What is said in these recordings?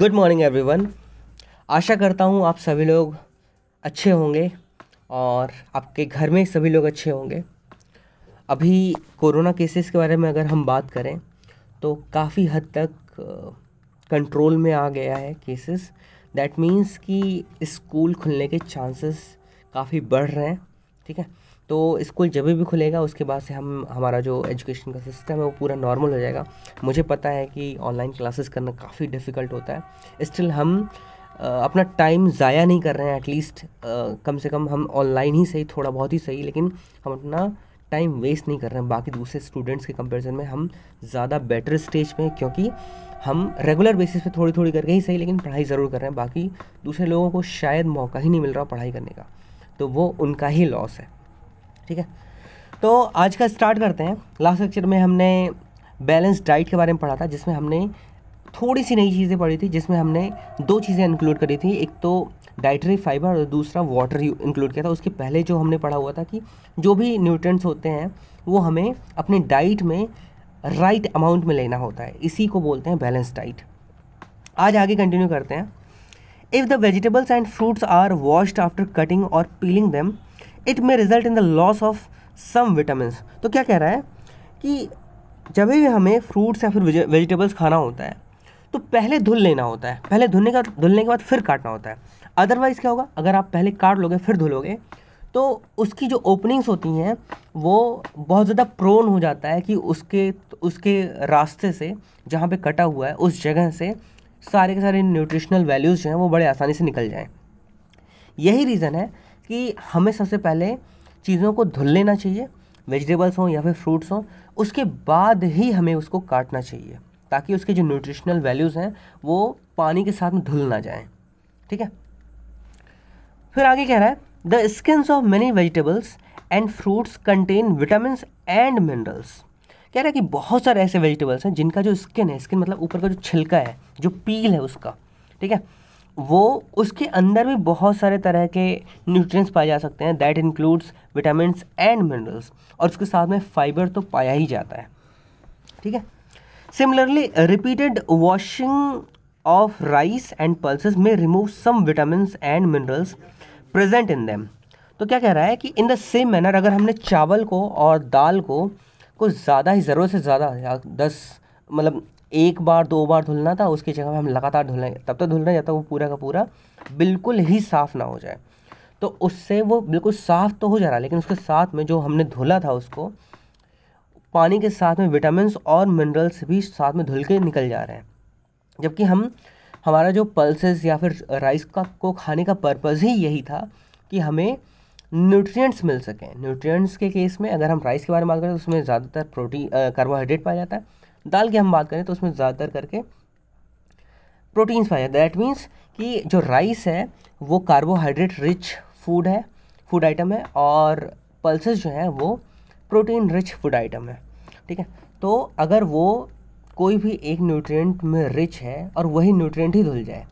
Good morning everyone आशा करता हूँ आप सभी लोग अच्छे होंगे और आपके घर में सभी लोग अच्छे होंगे अभी कोरोना केसेस के बारे में अगर हम बात करें तो काफ़ी हद तक कंट्रोल में आ गया है केसेस दैट मीन्स कि स्कूल खुलने के चांसेस काफ़ी बढ़ रहे हैं ठीक है तो स्कूल जब भी खुलेगा उसके बाद से हम हमारा जो एजुकेशन का सिस्टम है वो पूरा नॉर्मल हो जाएगा मुझे पता है कि ऑनलाइन क्लासेस करना काफ़ी डिफ़िकल्ट होता है स्टिल हम अपना टाइम ज़ाया नहीं कर रहे हैं एटलीस्ट कम से कम हम ऑनलाइन ही सही थोड़ा बहुत ही सही लेकिन हम अपना टाइम वेस्ट नहीं कर रहे हैं बाकी दूसरे स्टूडेंट्स के कंपेरिजन में हम ज़्यादा बेटर स्टेज पे क्योंकि हम रेगुलर बेसिस पे थोड़ी थोड़ी करके ही सही लेकिन पढ़ाई ज़रूर कर रहे हैं बाकी दूसरे लोगों को शायद मौका ही नहीं मिल रहा पढ़ाई करने का तो वो उनका ही लॉस है ठीक है तो आज का स्टार्ट करते हैं लास्ट लेक्चर में हमने बैलेंस डाइट के बारे में पढ़ा था जिसमें हमने थोड़ी सी नई चीज़ें पढ़ी थी जिसमें हमने दो चीज़ें इंक्लूड करी थी एक तो डाइटरी फाइबर और दूसरा वाटर इंक्लूड किया था उसके पहले जो हमने पढ़ा हुआ था कि जो भी न्यूट्रेंट्स होते हैं वो हमें अपने डाइट में राइट right अमाउंट में लेना होता है इसी को बोलते हैं बैलेंस डाइट आज आगे कंटिन्यू करते हैं if the vegetables and fruits are washed after cutting और peeling them it may result in the loss of some vitamin तो क्या कह रहा है कि जब भी हमें फ्रूट्स या फिर वेजिटेबल्स खाना होता है तो पहले धुल लेना होता है पहले धुलने का धुलने के बाद फिर काटना होता है अदरवाइज़ क्या होगा अगर आप पहले काट लोगे फिर धुलोगे तो उसकी जो ओपनिंग्स होती हैं वो बहुत ज़्यादा प्रोन हो जाता है कि उसके उसके रास्ते से जहाँ पे कटा हुआ है उस जगह से सारे के सारे न्यूट्रिशनल वैल्यूज़ जो हैं वो बड़े आसानी से निकल जाएँ यही रीज़न है कि हमें सबसे पहले चीज़ों को धुल लेना चाहिए वेजिटेबल्स हों या फिर फ्रूट्स हों उसके बाद ही हमें उसको काटना चाहिए ताकि उसके जो न्यूट्रिशनल वैल्यूज़ हैं वो पानी के साथ में धुल ना जाएँ ठीक है फिर आगे कह रहा है the skins of many vegetables and fruits contain vitamin and minerals कह रहा है कि बहुत सारे ऐसे वेजिटेबल्स हैं जिनका जो स्किन है स्किन मतलब ऊपर का जो छिलका है जो पील है उसका ठीक है वो उसके अंदर भी बहुत सारे तरह के न्यूट्रिएंट्स पाए जा सकते हैं that includes vitamin and minerals और उसके साथ में फाइबर तो पाया ही जाता है ठीक है similarly repeated washing of rice and pulses may remove some vitamin and minerals present in them तो क्या कह रहा है कि इन द सेम मैनर अगर हमने चावल को और दाल को कुछ ज़्यादा ही ज़रूरत से ज़्यादा दस मतलब एक बार दो बार धुलना था उसकी जगह हम लगातार रहे तब तक तो धुलना जब तक वो पूरा का पूरा बिल्कुल ही साफ़ ना हो जाए तो उससे वो बिल्कुल साफ़ तो हो जा रहा है लेकिन उसके साथ में जो हमने धुला था उसको पानी के साथ में विटामिन और मिनरल्स भी साथ में धुल के निकल जा रहे हैं जबकि हम हमारा जो पल्सेस या फिर राइस का को खाने का पर्पज़ ही यही था कि हमें न्यूट्रिएंट्स मिल सकें न्यूट्रिएंट्स के केस में अगर हम राइस के बारे में बात करें तो उसमें ज़्यादातर प्रोटीन कार्बोहाइड्रेट पाया जाता है दाल की हम बात करें तो उसमें ज़्यादातर करके प्रोटीन्स पाए जाते दैट मीन्स कि जो राइस है वो कार्बोहाइड्रेट रिच फूड है फूड आइटम है और पल्सेस जो हैं वो प्रोटीन रिच फूड आइटम है ठीक है तो अगर वो कोई भी एक न्यूट्रिएंट में रिच है और वही न्यूट्रिएंट ही धुल जाए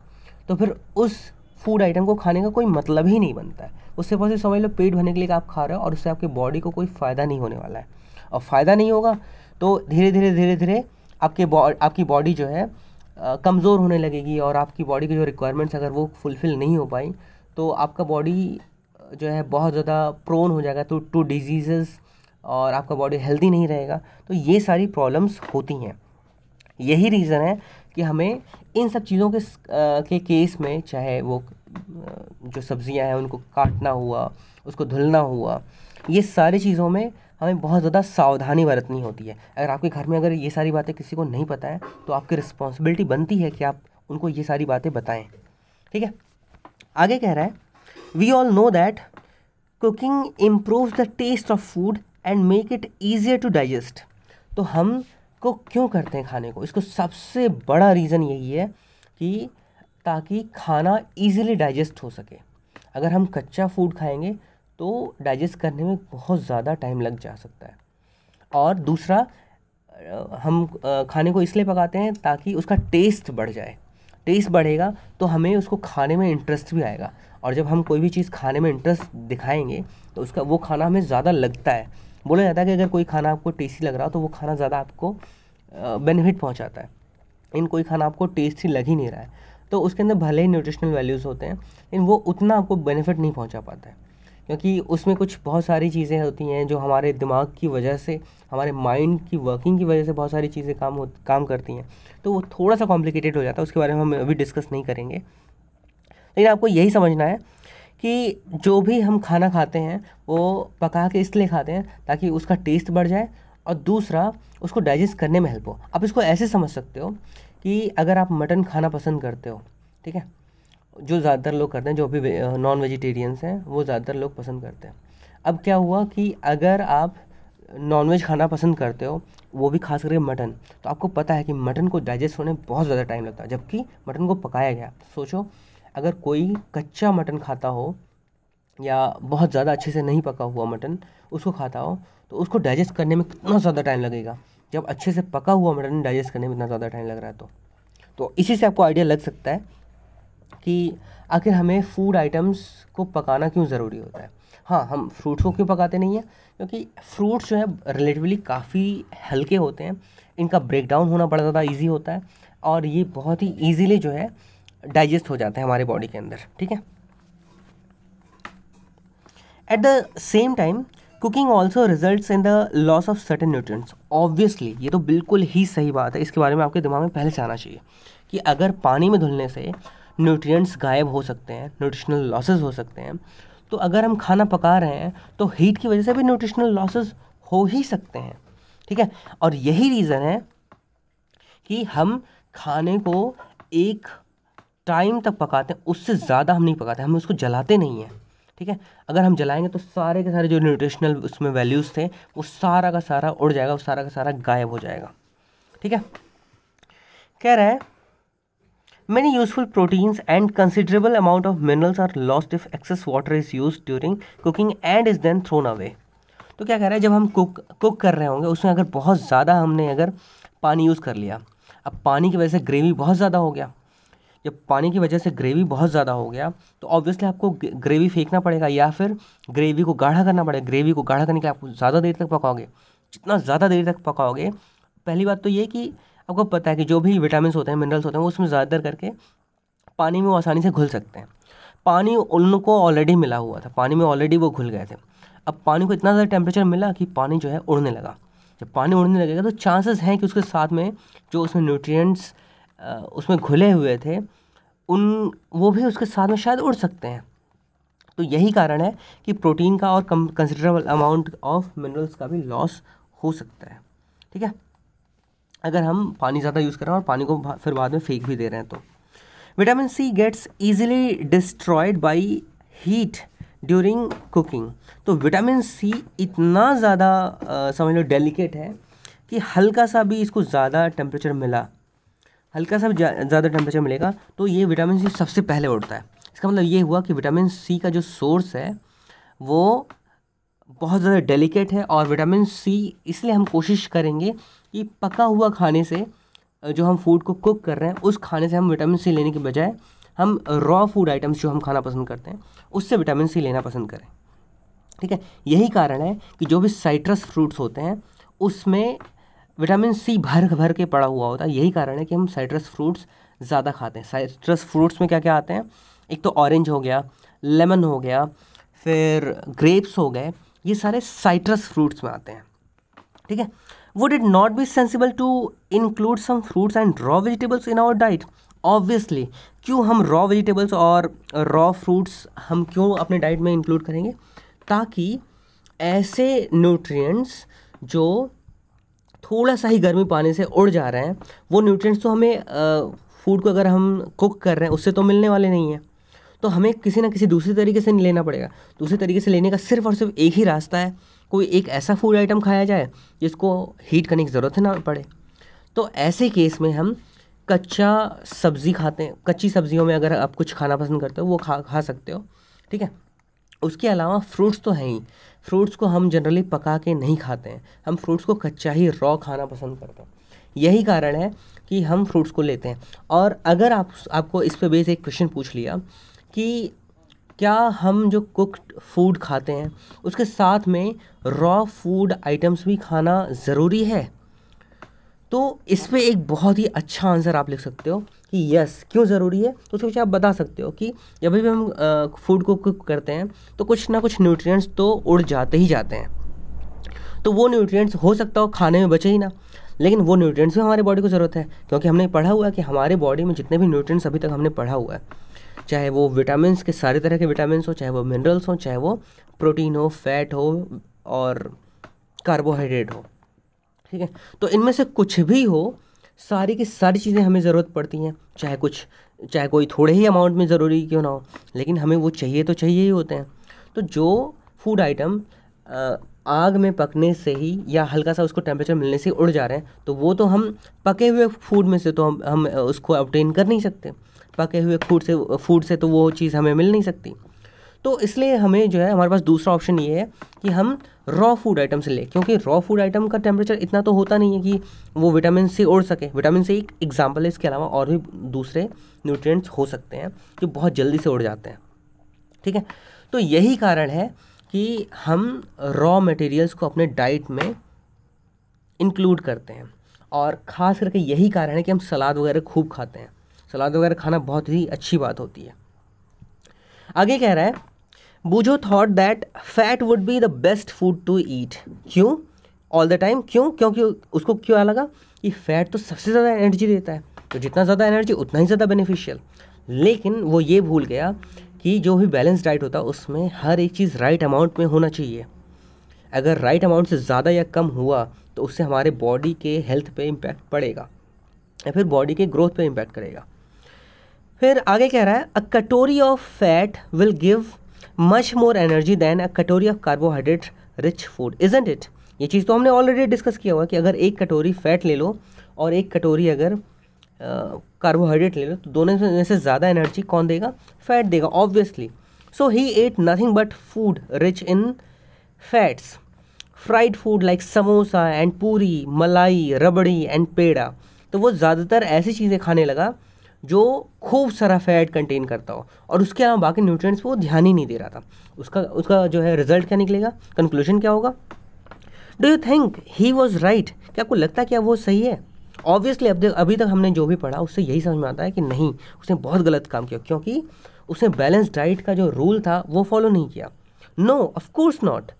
तो फिर उस फूड आइटम को खाने का कोई मतलब ही नहीं बनता है उससे पॉसिबल समझ लो पेट भरने के लिए आप खा रहे हो और उससे आपकी बॉडी को कोई फ़ायदा नहीं होने वाला है और फ़ायदा नहीं होगा तो धीरे धीरे धीरे धीरे आपके बॉ आपकी बॉडी जो है कमज़ोर होने लगेगी और आपकी बॉडी की जो रिक्वायरमेंट्स अगर वो फुलफ़िल नहीं हो पाई तो आपका बॉडी जो है बहुत ज़्यादा प्रोन हो जाएगा तो टू डिजीज़ और आपका बॉडी हेल्दी नहीं रहेगा तो ये सारी प्रॉब्लम्स होती हैं यही रीज़न है कि हमें इन सब चीज़ों के के केस में चाहे वो जो सब्ज़ियां हैं उनको काटना हुआ उसको धुलना हुआ ये सारी चीज़ों में हमें बहुत ज़्यादा सावधानी बरतनी होती है अगर आपके घर में अगर ये सारी बातें किसी को नहीं पता है तो आपकी रिस्पॉन्सिबिलिटी बनती है कि आप उनको ये सारी बातें बताएं ठीक है आगे कह रहा है we all know that cooking improve the taste of food and make it easier to digest तो हम को क्यों करते हैं खाने को इसको सबसे बड़ा रीज़न यही है कि ताकि खाना ईज़िली डाइजेस्ट हो सके अगर हम कच्चा फूड खाएंगे तो डाइजेस्ट करने में बहुत ज़्यादा टाइम लग जा सकता है और दूसरा हम खाने को इसलिए पकाते हैं ताकि उसका टेस्ट बढ़ जाए टेस्ट बढ़ेगा तो हमें उसको खाने में इंटरेस्ट भी आएगा और जब हम कोई भी चीज़ खाने में इंटरेस्ट दिखाएंगे तो उसका वो खाना हमें ज़्यादा लगता है बोला जाता है कि अगर कोई खाना आपको टेस्टी लग रहा हो तो वो खाना ज़्यादा आपको बेनिफिट पहुँचाता है इन कोई खाना आपको टेस्टी लग ही नहीं रहा है तो उसके अंदर भले ही न्यूट्रिशनल वैल्यूज़ होते हैं लेकिन वो उतना आपको बेनिफिट नहीं पहुँचा पाता है क्योंकि उसमें कुछ बहुत सारी चीज़ें होती हैं जो हमारे दिमाग की वजह से हमारे माइंड की वर्किंग की वजह से बहुत सारी चीज़ें काम हो काम करती हैं तो वो थोड़ा सा कॉम्प्लिकेटेड हो जाता है उसके बारे में हम अभी डिस्कस नहीं करेंगे लेकिन आपको यही समझना है कि जो भी हम खाना खाते हैं वो पका के इसलिए खाते हैं ताकि उसका टेस्ट बढ़ जाए और दूसरा उसको डाइजेस्ट करने में हेल्प हो आप इसको ऐसे समझ सकते हो कि अगर आप मटन खाना पसंद करते हो ठीक है जो ज़्यादातर लोग करते हैं जो भी नॉन वेजिटेरियंस हैं वो ज़्यादातर लोग पसंद करते हैं अब क्या हुआ कि अगर आप नॉनवेज खाना पसंद करते हो वो भी खास करके मटन तो आपको पता है कि मटन को डाइजेस्ट होने में बहुत ज़्यादा टाइम लगता है जबकि मटन को पकाया गया सोचो अगर कोई कच्चा मटन खाता हो या बहुत ज़्यादा अच्छे से नहीं पका हुआ मटन उसको खाता हो तो उसको डाइजेस्ट करने में कितना ज़्यादा टाइम लगेगा जब अच्छे से पका हुआ मटन डाइजेस्ट करने में इतना ज़्यादा टाइम लग रहा है तो, तो इसी से आपको आइडिया लग सकता है कि आखिर हमें फूड आइटम्स को पकाना क्यों ज़रूरी होता है हाँ हम फ्रूट्स को क्यों पकाते नहीं हैं क्योंकि फ्रूट्स जो है रिलेटिवली काफ़ी हल्के होते हैं इनका ब्रेकडाउन होना बड़ा ज़्यादा ईजी होता है और ये बहुत ही ईजीली जो है डाइजेस्ट हो जाते हैं हमारे बॉडी के अंदर ठीक है at the same time cooking also result in the loss of certain nutrients obviously ये तो बिल्कुल ही सही बात है इसके बारे में आपके दिमाग में पहले से आना चाहिए कि अगर पानी में धुलने से न्यूट्रिएंट्स गायब हो सकते हैं न्यूट्रिशनल लॉसेस हो सकते हैं तो अगर हम खाना पका रहे हैं तो हीट की वजह से भी न्यूट्रिशनल लॉसेस हो ही सकते हैं ठीक है और यही रीज़न है कि हम खाने को एक टाइम तक पकाते हैं उससे ज़्यादा हम नहीं पकाते हम उसको जलाते नहीं हैं ठीक है अगर हम जलाएंगे तो सारे के सारे जो न्यूट्रिशनल उसमें वैल्यूज़ थे वो सारा का सारा उड़ जाएगा वो सारा का सारा गायब हो जाएगा ठीक है कह रहा है Many useful proteins and considerable amount of minerals are lost if excess water is used during cooking and is then thrown away. तो क्या कह रहा है जब हम कुक कुक कर रहे होंगे उसमें अगर बहुत ज़्यादा हमने अगर पानी यूज़ कर लिया अब पानी की वजह से ग्रेवी बहुत ज़्यादा हो गया जब पानी की वजह से ग्रेवी बहुत ज़्यादा हो गया तो ऑब्वियसली आपको ग्रेवी फेंकना पड़ेगा या फिर ग्रेवी को गाढ़ा करना पड़ेगा ग्रेवी को गाढ़ा करने के लिए आपको ज़्यादा देर तक पकाओगे जितना ज़्यादा देर तक पकाओगे पहली बात तो ये कि आपको पता है कि जो भी विटामिन होते हैं मिनरल्स होते हैं वो उसमें ज़्यादातर करके पानी में वो आसानी से घुल सकते हैं पानी उनको ऑलरेडी मिला हुआ था पानी में ऑलरेडी वो घुल गए थे अब पानी को इतना ज़्यादा टेम्परेचर मिला कि पानी जो है उड़ने लगा जब पानी उड़ने लगेगा तो चांसेस हैं कि उसके साथ में जो उसमें न्यूट्रिएंट्स उसमें घुले हुए थे उन वो भी उसके साथ में शायद उड़ सकते हैं तो यही कारण है कि प्रोटीन का और कंसिडरेबल अमाउंट ऑफ मिनरल्स का भी लॉस हो सकता है ठीक है अगर हम पानी ज़्यादा यूज़ कर रहे हैं और पानी को फिर बाद में फेंक भी दे रहे हैं तो vitamin C gets easily destroyed by heat during cooking तो विटामिन सी इतना ज़्यादा समझ लो डेलिकेट है कि हल्का सा भी इसको ज़्यादा टेम्परेचर मिला हल्का सा ज़्यादा टेम्परेचर मिलेगा तो ये विटामिन सी सबसे पहले उड़ता है इसका मतलब ये हुआ कि विटामिन सी का जो सोर्स है वो बहुत ज़्यादा डेलिकेट है और विटामिन सी इसलिए हम कोशिश करेंगे कि पका हुआ खाने से जो हम फूड को कुक कर रहे हैं उस खाने से हम विटामिन सी लेने के बजाय हम रॉ फूड आइटम्स जो हम खाना पसंद करते हैं उससे विटामिन सी लेना पसंद करें ठीक है यही कारण है कि जो भी साइट्रस फ्रूट्स होते हैं उसमें विटामिन सी भर भर के पड़ा हुआ होता है यही कारण है कि हम साइट्रस फ्रूट्स ज़्यादा खाते हैं साइट्रस फ्रूट्स में क्या क्या आते हैं एक तो ऑरेंज हो गया लेमन हो गया फिर ग्रेप्स हो गए ये सारे साइट्रस फ्रूट्स में आते हैं ठीक है would it not be sensible to include some fruits and raw vegetables in our diet obviously क्यों हम रॉ वेजिटेबल्स और रॉ फ्रूट्स हम क्यों अपने डाइट में इंक्लूड करेंगे ताकि ऐसे न्यूट्रिएंट्स जो थोड़ा सा ही गर्मी पाने से उड़ जा रहे हैं वो न्यूट्रिएंट्स तो हमें फूड को अगर हम कुक कर रहे हैं उससे तो मिलने वाले नहीं हैं तो हमें किसी ना किसी दूसरे तरीके से नहीं लेना पड़ेगा दूसरे तरीके से लेने का सिर्फ और सिर्फ एक ही रास्ता है कोई एक ऐसा फूड आइटम खाया जाए जिसको हीट करने की ज़रूरत ना पड़े तो ऐसे केस में हम कच्चा सब्ज़ी खाते हैं कच्ची सब्जियों में अगर आप कुछ खाना पसंद करते हो वो खा खा सकते हो ठीक है उसके अलावा फ्रूट्स तो हैं ही फ्रूट्स को हम जनरली पका के नहीं खाते हैं हम फ्रूट्स को कच्चा ही रॉ खाना पसंद करते हैं यही कारण है कि हम फ्रूट्स को लेते हैं और अगर आप आपको इस पर बेस एक क्वेश्चन पूछ लिया कि क्या हम जो कुक्ड फूड खाते हैं उसके साथ में रॉ फूड आइटम्स भी खाना ज़रूरी है तो इस पर एक बहुत ही अच्छा आंसर आप लिख सकते हो कि यस क्यों ज़रूरी है तो उसके पीछे आप बता सकते हो कि जब भी हम फूड को कुक करते हैं तो कुछ ना कुछ न्यूट्रिएंट्स तो उड़ जाते ही जाते हैं तो वो न्यूट्रिएंट्स हो सकता हो खाने में बचे ही ना लेकिन वो न्यूट्रिएंट्स भी हमारी बॉडी को ज़रूरत है क्योंकि हमने पढ़ा हुआ है कि हमारे बॉडी में जितने भी न्यूट्रिएंट्स अभी तक हमने पढ़ा हुआ है चाहे वो विटामिन के सारे तरह के विटामिन हो चाहे वो मिनरल्स हो चाहे वो प्रोटीन हो फैट हो और कार्बोहाइड्रेट हो ठीक है तो इनमें से कुछ भी हो सारी की सारी चीज़ें हमें ज़रूरत पड़ती हैं चाहे कुछ चाहे कोई थोड़े ही अमाउंट में ज़रूरी क्यों ना हो लेकिन हमें वो चाहिए तो चाहिए ही होते हैं तो जो फूड आइटम आग में पकने से ही या हल्का सा उसको टेम्परेचर मिलने से उड़ जा रहे हैं तो वो तो हम पके हुए फूड में से तो हम हम उसको अपटेन कर नहीं सकते पके हुए फूड से फूड से तो वो चीज़ हमें मिल नहीं सकती तो इसलिए हमें जो है हमारे पास दूसरा ऑप्शन ये है कि हम रॉ फूड आइटम से लें क्योंकि रॉ फूड आइटम का टेम्परेचर इतना तो होता नहीं है कि वो विटामिन सी उड़ सके विटामिन सी एक एग्जाम्पल है इसके अलावा और भी दूसरे न्यूट्रिएंट्स हो सकते हैं जो बहुत जल्दी से उड़ जाते हैं ठीक है तो यही कारण है कि हम रॉ मटेरियल्स को अपने डाइट में इंक्लूड करते हैं और ख़ास करके यही कारण है कि हम सलाद वगैरह खूब खाते हैं सलाद वगैरह खाना बहुत ही अच्छी बात होती है आगे कह रहा है Boojho thought that fat would be the best food to eat क्यों ऑल द टाइम क्यों क्योंकि उसको क्यों लगा कि फैट तो सबसे ज़्यादा एनर्जी देता है तो जितना ज़्यादा एनर्जी उतना ही ज़्यादा बेनिफिशियल लेकिन वो ये भूल गया कि जो भी बैलेंस डाइट होता है उसमें हर एक चीज़ राइट अमाउंट में होना चाहिए अगर राइट अमाउंट से ज़्यादा या कम हुआ तो उससे हमारे बॉडी के हेल्थ पे इम्पैक्ट पड़ेगा या फिर बॉडी के ग्रोथ पे इम्पैक्ट करेगा फिर आगे कह रहा है a katori of fat will give much more energy than a katori of carbohydrate rich food isn't it ये चीज़ तो हमने ऑलरेडी डिस्कस किया हुआ कि अगर एक कटोरी फैट ले लो और एक कटोरी अगर कार्बोहाइड्रेट ले लो तो दोनों में से ज़्यादा एनर्जी कौन देगा फैट देगा obviously so he ate nothing but food rich in fats fried food like samosa and puri malai rabri and पेड़ा तो वो ज़्यादातर ऐसी चीज़ें खाने लगा जो खूब सारा फैट कंटेन करता हो और उसके अलावा बाकी न्यूट्रिएंट्स वो ध्यान ही नहीं दे रहा था उसका उसका जो है रिजल्ट क्या निकलेगा कंक्लूजन क्या होगा do you think he was right क्या आपको लगता है क्या वो सही है ऑब्वियसली अब अभी तक हमने जो भी पढ़ा उससे यही समझ में आता है कि नहीं उसने बहुत गलत काम किया क्योंकि उसने बैलेंस डाइट का जो रूल था वो फॉलो नहीं किया no of course not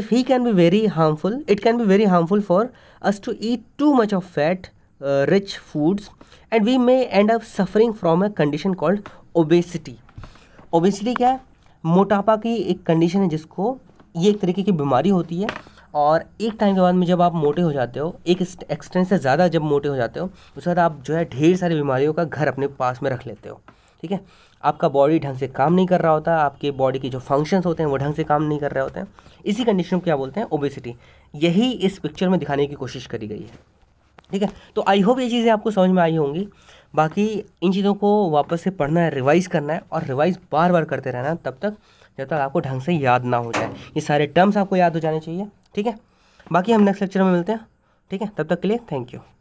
if he can be very harmful it can be very harmful for us to eat too much of fat Uh, rich foods and we may end up suffering from a condition called obesity obesity क्या है मोटापा की एक condition है जिसको ये एक तरीके की बीमारी होती है और एक टाइम के बाद में जब आप मोटे हो जाते हो एक एक्सटेंट से ज़्यादा जब मोटे हो जाते हो उसके बाद आप जो है ढेर सारी बीमारियों का घर अपने पास में रख लेते हो ठीक है आपका बॉडी ढंग से काम नहीं कर रहा होता आपके बॉडी के जो फंक्शंस होते हैं वो ढंग से काम नहीं कर रहे होते हैं इसी कंडीशन को क्या बोलते हैं ओबेसिटी यही इस पिक्चर में दिखाने की कोशिश करी गई है ठीक है तो आई होप ये चीज़ें आपको समझ में आई होंगी बाकी इन चीज़ों को वापस से पढ़ना है रिवाइज़ करना है और रिवाइज़ बार बार करते रहना तब तक जब तक आपको ढंग से याद ना हो जाए ये सारे टर्म्स आपको याद हो जाने चाहिए ठीक है बाकी हम नेक्स्ट लेक्चर में मिलते हैं ठीक है तब तक के लिए थैंक यू